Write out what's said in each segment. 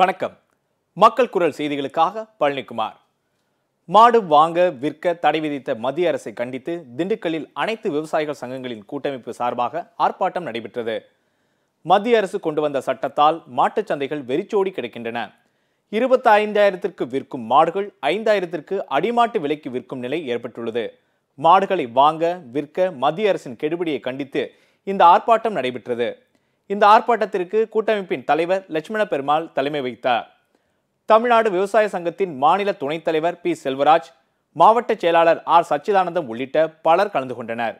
வணக்கம் மக்கள் குரல் செய்திகளுக்காக பழனிக்குமார் மாடு வாங்க விற்க தடை விதித்த மத்திய அரசை கண்டித்து திண்டுக்கல்லில் அனைத்து விவசாயிகள் சங்கங்களின் கூட்டமைப்பு சார்பாக ஆர்ப்பாட்டம் நடைபெற்றது மத்திய அரசு கொண்டு வந்த சட்டத்தால் மாட்டுச் சந்தைகள் வெறிச்சோடி கிடைக்கின்றன இருபத்தி ஐந்தாயிரத்திற்கு விற்கும் மாடுகள் ஐந்தாயிரத்திற்கு அடிமாட்டு விலைக்கு விற்கும் நிலை ஏற்பட்டுள்ளது மாடுகளை வாங்க விற்க மத்திய அரசின் கெடுபிடியை கண்டித்து இந்த ஆர்ப்பாட்டம் நடைபெற்றது இந்த ஆர்ப்பாட்டத்திற்கு கூட்டமைப்பின் தலைவர் லட்சுமண பெருமாள் தலைமை வகித்தார் தமிழ்நாடு விவசாய சங்கத்தின் மாநில துணைத் தலைவர் பி செல்வராஜ் மாவட்ட செயலாளர் ஆர் சச்சிதானந்தம் உள்ளிட்ட பலர் கலந்து கொண்டனர்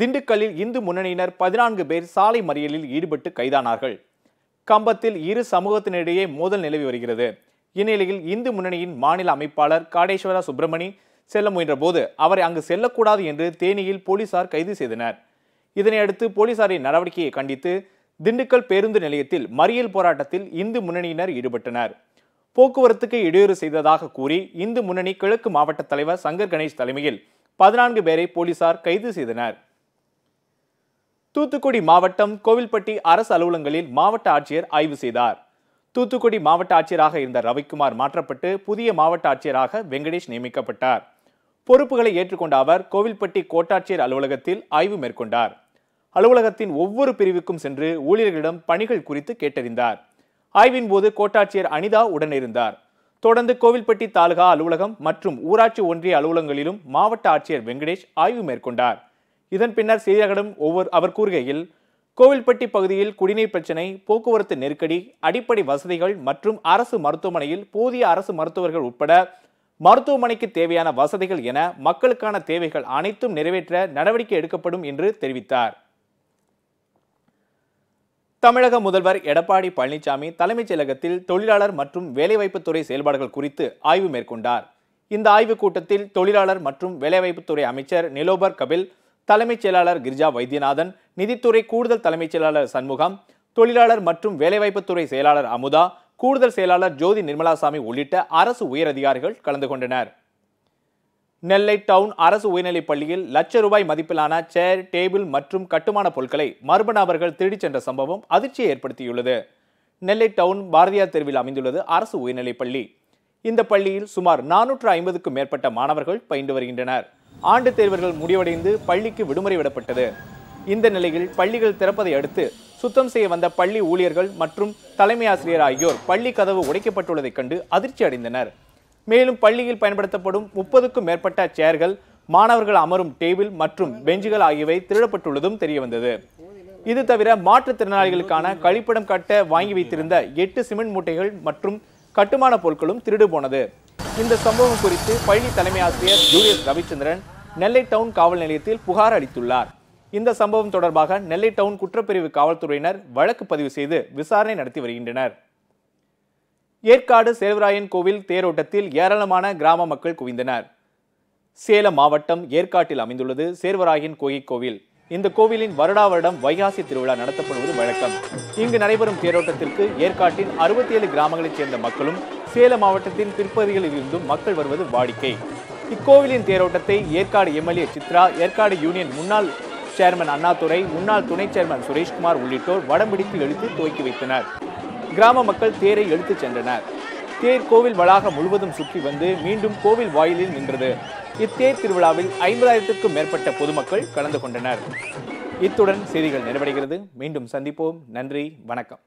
திண்டுக்கல்லில் இந்து முன்னணியினர் பதினான்கு பேர் சாலை மறியலில் ஈடுபட்டு கைதானார்கள் கம்பத்தில் இரு சமூகத்தினிடையே மோதல் நிலவி வருகிறது இந்நிலையில் இந்து முன்னணியின் மாநில அமைப்பாளர் காடேஸ்வர சுப்பிரமணி செல்ல முயன்றபோது அவரை அங்கு செல்லக்கூடாது என்று தேனியில் போலீசார் கைது செய்தனர் இதனையடுத்து போலீசாரின் நடவடிக்கையை கண்டித்து திண்டுக்கல் பேருந்து நிலையத்தில் மறியல் போராட்டத்தில் இந்து முன்னணியினர் ஈடுபட்டனர் போக்குவரத்துக்கு இடையூறு செய்ததாக கூறி இந்து முன்னணி கிழக்கு மாவட்ட தலைவர் சங்கர் கணேஷ் தலைமையில் பதினான்கு பேரை போலீசார் கைது செய்தனர் தூத்துக்குடி மாவட்டம் கோவில்பட்டி அரசு அலுவலங்களில் மாவட்ட ஆட்சியர் ஆய்வு செய்தார் தூத்துக்குடி மாவட்ட ஆட்சியராக இருந்த ரவிக்குமார் மாற்றப்பட்டு புதிய மாவட்ட ஆட்சியராக வெங்கடேஷ் நியமிக்கப்பட்டார் பொறுப்புகளை ஏற்றுக்கொண்ட அவர் கோவில்பட்டி கோட்டாட்சியர் அலுவலகத்தில் ஆய்வு மேற்கொண்டார் அலுவலகத்தின் ஒவ்வொரு பிரிவுக்கும் சென்று ஊழியர்களிடம் பணிகள் குறித்து கேட்டறிந்தார் ஆய்வின் போது கோட்டாட்சியர் அனிதா உடனிருந்தார் தொடர்ந்து கோவில்பட்டி தாலுகா அலுவலகம் மற்றும் ஊராட்சி ஒன்றிய அலுவலகங்களிலும் மாவட்ட ஆட்சியர் வெங்கடேஷ் ஆய்வு மேற்கொண்டார் இதன் பின்னர் செய்தியாளர்களிடம் ஒவ்வொரு அவர் கூறுகையில் கோவில்பட்டி பகுதியில் குடிநீர் பிரச்சினை போக்குவரத்து நெருக்கடி அடிப்படை வசதிகள் மற்றும் அரசு மருத்துவமனையில் போதிய அரசு மருத்துவர்கள் உட்பட மருத்துவமனைக்கு தேவையான வசதிகள் என மக்களுக்கான தேவைகள் அனைத்தும் நிறைவேற்ற நடவடிக்கை எடுக்கப்படும் என்று தெரிவித்தார் தமிழக முதல்வர் எடப்பாடி பழனிசாமி தலைமைச் செயலகத்தில் தொழிலாளர் மற்றும் வேலைவாய்ப்புத்துறை செயல்பாடுகள் குறித்து ஆய்வு மேற்கொண்டார் இந்த ஆய்வுக் கூட்டத்தில் தொழிலாளர் மற்றும் வேலைவாய்ப்புத்துறை அமைச்சர் நிலோபர் கபில் தலைமைச் செயலாளர் கிரிஜா வைத்தியநாதன் நிதித்துறை கூடுதல் தலைமைச் செயலாளர் சண்முகம் தொழிலாளர் மற்றும் வேலைவாய்ப்புத்துறை செயலாளர் அமுதா கூடுதல் செயலாளர் ஜோதி நிர்மலாசாமி உள்ளிட்ட அரசு உயரதிகாரிகள் கலந்து கொண்டனர் நெல்லை டவுன் அரசு உயர்நிலைப் பள்ளியில் லட்ச ரூபாய் மதிப்பிலான சேர் டேபிள் மற்றும் கட்டுமான பொருட்களை மர்ம நபர்கள் திருடிச் சென்ற சம்பவம் அதிர்ச்சியை ஏற்படுத்தியுள்ளது நெல்லை டவுன் பாரதியார் தெருவில் அமைந்துள்ளது அரசு உயர்நிலைப் பள்ளி இந்த பள்ளியில் சுமார் நானூற்று ஐம்பதுக்கும் மேற்பட்ட மாணவர்கள் பயின்று வருகின்றனர் ஆண்டு தேர்வர்கள் முடிவடைந்து பள்ளிக்கு விடுமுறை விடப்பட்டது இந்த நிலையில் பள்ளிகள் திறப்பதை அடுத்து சுத்தம் செய்ய வந்த பள்ளி ஊழியர்கள் மற்றும் தலைமை ஆசிரியர் ஆகியோர் பள்ளி கதவு உடைக்கப்பட்டுள்ளதைக் கண்டு அதிர்ச்சி அடைந்தனர் மேலும் பள்ளியில் பயன்படுத்தப்படும் முப்பதுக்கும் மேற்பட்ட சேர்கள் மாணவர்கள் அமரும் டேபிள் மற்றும் பெஞ்சுகள் ஆகியவை திருடப்பட்டுள்ளதும் தெரியவந்தது இது தவிர மாற்றுத்திறனாளிகளுக்கான கழிப்பிடம் கட்ட வாங்கி வைத்திருந்த எட்டு சிமெண்ட் மூட்டைகள் மற்றும் கட்டுமான பொருட்களும் திருடு போனது இந்த சம்பவம் குறித்து பள்ளி தலைமை ஆசிரியர் ஜூரியஸ் ரவிச்சந்திரன் நெல்லை டவுன் காவல் நிலையத்தில் புகார் அளித்துள்ளார் இந்த சம்பவம் தொடர்பாக நெல்லை டவுன் குற்றப்பிரிவு காவல்துறையினர் வழக்கு பதிவு செய்து விசாரணை நடத்தி வருகின்றனர் ஏற்காடு சேர்வராயன் கோவில் தேரோட்டத்தில் ஏராளமான கிராம மக்கள் குவிந்தனர் சேலம் மாவட்டம் ஏற்காட்டில் அமைந்துள்ளது சேர்வராயன் கோகை கோவில் இந்த கோவிலின் வருடா வருடம் வைகாசி திருவிழா நடத்தப்படுவது வழக்கம் இங்கு நடைபெறும் தேரோட்டத்திற்கு ஏற்காட்டின் அறுபத்தி ஏழு கிராமங்களைச் சேர்ந்த மக்களும் சேலம் மாவட்டத்தின் பிற்பகுதிகளில் இருந்தும் மக்கள் வருவது வாடிக்கை இக்கோவிலின் தேரோட்டத்தை ஏற்காடு எம்எல்ஏ சித்ரா ஏற்காடு யூனியன் முன்னாள் சேர்மன் அண்ணாதுரை முன்னாள் துணை சேர்மன் சுரேஷ்குமார் உள்ளிட்டோர் வடம்பிடித்து எழுத்து துவக்கி வைத்தனர் கிராம மக்கள் தேரை எழுத்துச் சென்றனர் தேர் கோவில் வளாகம் முழுவதும் சுற்றி வந்து மீண்டும் கோவில் வாயிலில் நின்றது இத்தேர் திருவிழாவில் ஐம்பதாயிரத்திற்கும் மேற்பட்ட பொதுமக்கள் கலந்து கொண்டனர் இத்துடன் செய்திகள் நிறைவடைகிறது மீண்டும் சந்திப்போம் நன்றி வணக்கம்